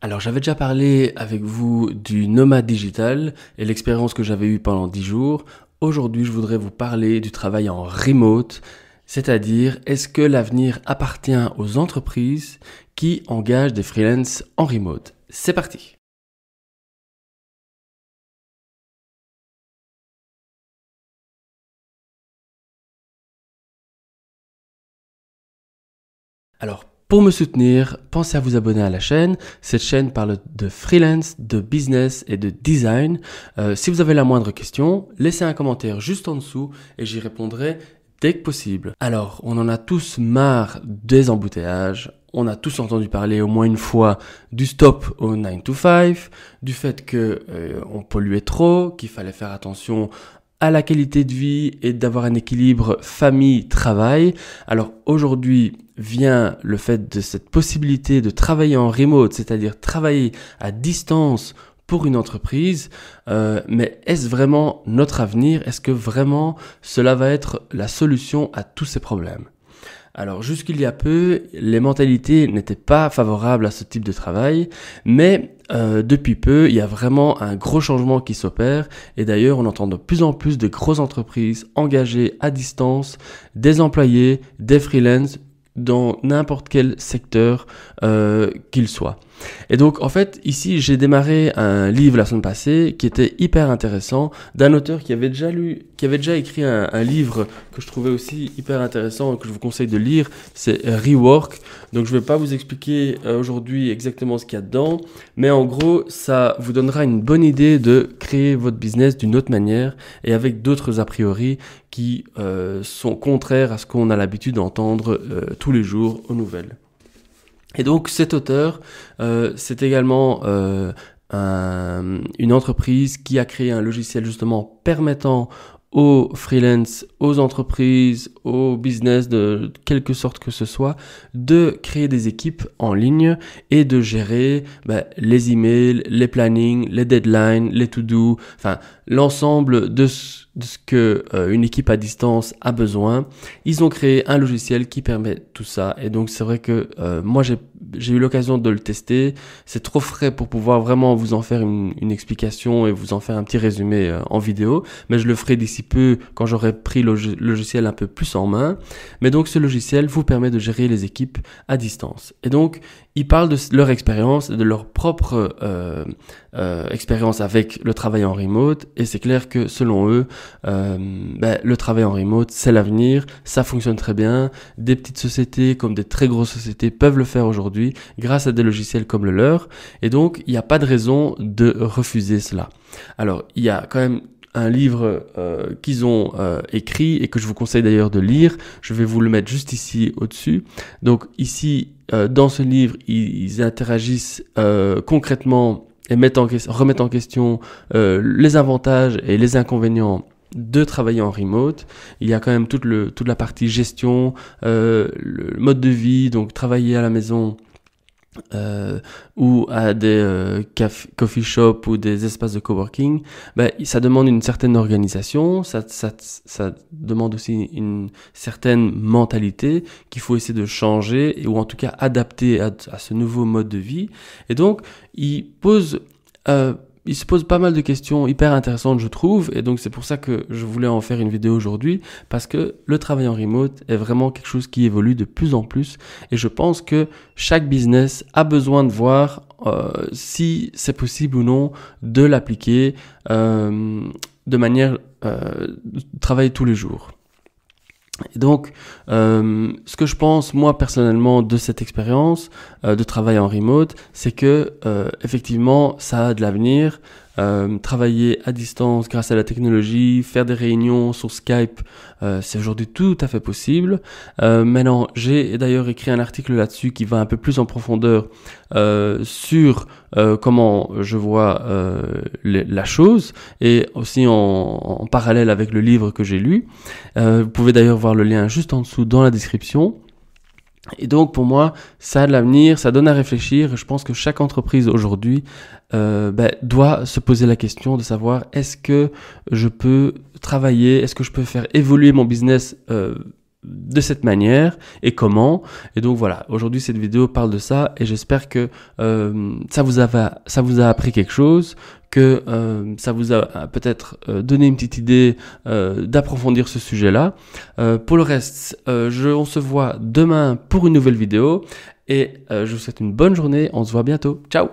Alors j'avais déjà parlé avec vous du nomade digital et l'expérience que j'avais eue pendant 10 jours. Aujourd'hui je voudrais vous parler du travail en remote, c'est-à-dire est-ce que l'avenir appartient aux entreprises qui engagent des freelances en remote C'est parti Alors pour me soutenir, pensez à vous abonner à la chaîne. Cette chaîne parle de freelance, de business et de design. Euh, si vous avez la moindre question, laissez un commentaire juste en dessous et j'y répondrai dès que possible. Alors, on en a tous marre des embouteillages. On a tous entendu parler au moins une fois du stop au 9 to 5, du fait que euh, on polluait trop, qu'il fallait faire attention à la qualité de vie et d'avoir un équilibre famille-travail. Alors aujourd'hui vient le fait de cette possibilité de travailler en remote, c'est-à-dire travailler à distance pour une entreprise, euh, mais est-ce vraiment notre avenir Est-ce que vraiment cela va être la solution à tous ces problèmes alors jusqu'il y a peu, les mentalités n'étaient pas favorables à ce type de travail, mais euh, depuis peu, il y a vraiment un gros changement qui s'opère et d'ailleurs on entend de plus en plus de grosses entreprises engagées à distance, des employés, des freelances dans n'importe quel secteur euh, qu'il soit. Et donc en fait ici j'ai démarré un livre la semaine passée qui était hyper intéressant d'un auteur qui avait déjà lu, qui avait déjà écrit un, un, livre que je trouvais aussi hyper intéressant et que je vous conseille de lire, c'est Rework. Donc je ne vais pas vous expliquer euh, aujourd'hui exactement ce qu'il y a dedans, mais en gros ça vous donnera une bonne idée de créer votre business d'une autre manière et avec d'autres a priori qui euh, sont contraires à ce qu'on a l'habitude d'entendre euh, tous les jours aux nouvelles. Et donc cet auteur, euh, c'est également une entreprise qui a créé un logiciel justement permettant aux freelance, aux entreprises, aux business de quelque sorte que ce soit, de créer des équipes en ligne et de gérer bah, les emails, les plannings, les deadlines, les to-do, enfin l'ensemble de ce, que euh, une équipe à distance a besoin. Ils ont créé un logiciel qui permet tout ça et donc c'est vrai que euh, moi j'ai j'ai eu l'occasion de le tester. C'est trop frais pour pouvoir vraiment vous en faire une, explication et vous en faire un petit résumé euh, en vidéo. Mais je le ferai d'ici peu quand j'aurai pris le logiciel un peu plus en main. Mais donc ce logiciel vous permet de gérer les équipes à distance. Et donc ils parlent de leur expérience, de leur propre euh, euh, expérience avec le travail en remote. Et c'est clair que selon eux, ben, le travail en remote, c'est l'avenir. Ça fonctionne très bien. Des petites sociétés comme des très grosses sociétés peuvent le faire aujourd'hui grâce à des logiciels comme le leur. Et donc, il n'y a pas de raison de refuser cela. Alors, il y a quand même un livre euh, qu'ils ont euh, écrit et que je vous conseille d'ailleurs de lire. Je vais vous le mettre juste ici au-dessus. Donc ici, euh, dans ce livre, ils, interagissent concrètement et mettent en, remettent en question les avantages et les inconvénients de travailler en remote. Il y a quand même toute, le, toute la partie gestion, le mode de vie, donc travailler à la maison euh, ou à des euh, coffee shops ou des espaces de coworking, ben, ça demande une certaine organisation, ça, ça, ça demande aussi une certaine mentalité qu'il faut essayer de changer ou en tout cas adapter à, ce nouveau mode de vie. Et donc, il pose euh, il se pose pas mal de questions hyper intéressantes, je trouve, et donc c'est pour ça que je voulais en faire une vidéo aujourd'hui, parce que le travail en remote est vraiment quelque chose qui évolue de plus en plus, et je pense que chaque business a besoin de voir euh, si c'est possible ou non de l'appliquer euh, de manière euh, de travailler tous les jours donc, euh, ce que je pense moi personnellement de cette expérience euh, de travail en remote, c'est que euh, effectivement, ça a de l'avenir. Euh, travailler à distance grâce à la technologie, faire des réunions sur Skype, euh, c'est aujourd'hui tout à fait possible. Euh, maintenant, j'ai d'ailleurs écrit un article là-dessus qui va un peu plus en profondeur euh, sur comment je vois la chose et aussi en, en, parallèle avec le livre que j'ai lu. vous pouvez d'ailleurs voir le lien juste en dessous dans la description. Et donc pour moi, ça a de l'avenir, ça donne à réfléchir. Je pense que chaque entreprise aujourd'hui euh, ben, doit se poser la question de savoir est-ce que je peux travailler, est-ce que je peux faire évoluer mon business euh, de cette manière et comment. Et donc voilà, aujourd'hui cette vidéo parle de ça et j'espère que euh, ça, vous a, ça vous a appris quelque chose, que euh, ça vous a peut-être euh, donné une petite idée d'approfondir ce sujet-là. pour le reste, je, on se voit demain pour une nouvelle vidéo et je vous souhaite une bonne journée, on se voit bientôt. Ciao